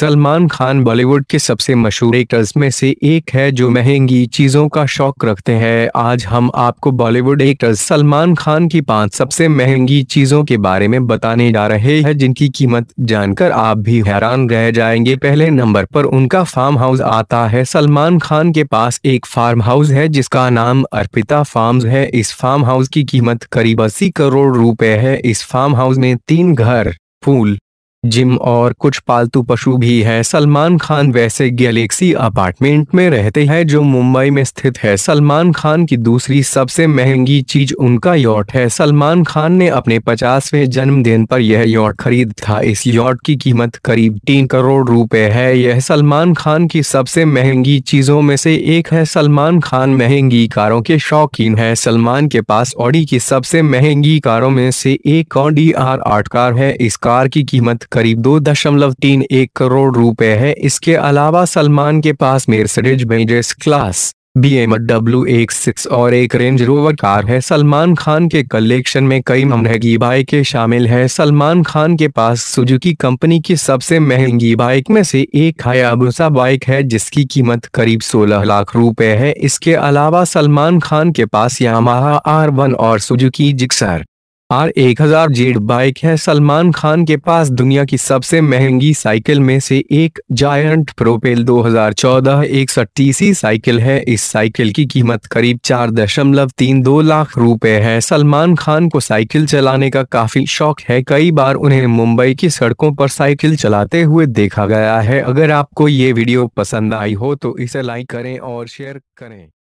सलमान खान बॉलीवुड के सबसे मशहूर एक्टर्स में से एक है जो महंगी चीजों का शौक रखते हैं आज हम आपको बॉलीवुड एक्टर्स सलमान खान की पांच सबसे महंगी चीजों के बारे में बताने जा रहे हैं जिनकी कीमत जानकर आप भी हैरान रह जाएंगे पहले नंबर पर उनका फार्म हाउस आता है सलमान खान के पास एक फार्म हाउस है जिसका नाम अर्पिता फार्म है इस फार्म हाउस की कीमत करीब अस्सी करोड़ रूपए है इस फार्म हाउस में तीन घर पूल जिम और कुछ पालतू पशु भी हैं सलमान खान वैसे गैलेक्सी अपार्टमेंट में रहते हैं जो मुंबई में स्थित है सलमान खान की दूसरी सबसे महंगी चीज उनका यॉट है सलमान खान ने अपने पचासवें जन्मदिन पर यह यॉट खरीद था इस यॉट की कीमत करीब तीन करोड़ रुपए है यह सलमान खान की सबसे महंगी चीजों में से एक है सलमान खान महंगी कारों के शौकीन है सलमान के पास ऑडी की सबसे महंगी कारों में से एक ऑडी आर आठ कार है इस कार की कीमत करीब दो दशमलव तीन एक करोड़ रुपए है इसके अलावा सलमान के पास Mercedes Benz class B M W एक सिक्स और एक रेंज रोवर कार है सलमान खान के कलेक्शन में कई महंगी बाइकें शामिल है सलमान खान के पास सुजुकी कंपनी की सबसे महंगी बाइक में से एक हयाबूसा बाइक है जिसकी कीमत करीब 16 लाख रुपए है इसके अलावा सलमान खान के पास यामाहा आर वन और सुजुकी जिक्सर आर एक हजार जेड बाइक है सलमान खान के पास दुनिया की सबसे महंगी साइकिल में से एक जायंट प्रोपेल 2014 एक साइकिल है इस साइकिल की कीमत करीब चार दशमलव तीन दो लाख रुपए है सलमान खान को साइकिल चलाने का काफी शौक है कई बार उन्हें मुंबई की सड़कों पर साइकिल चलाते हुए देखा गया है अगर आपको ये वीडियो पसंद आई हो तो इसे लाइक करें और शेयर करें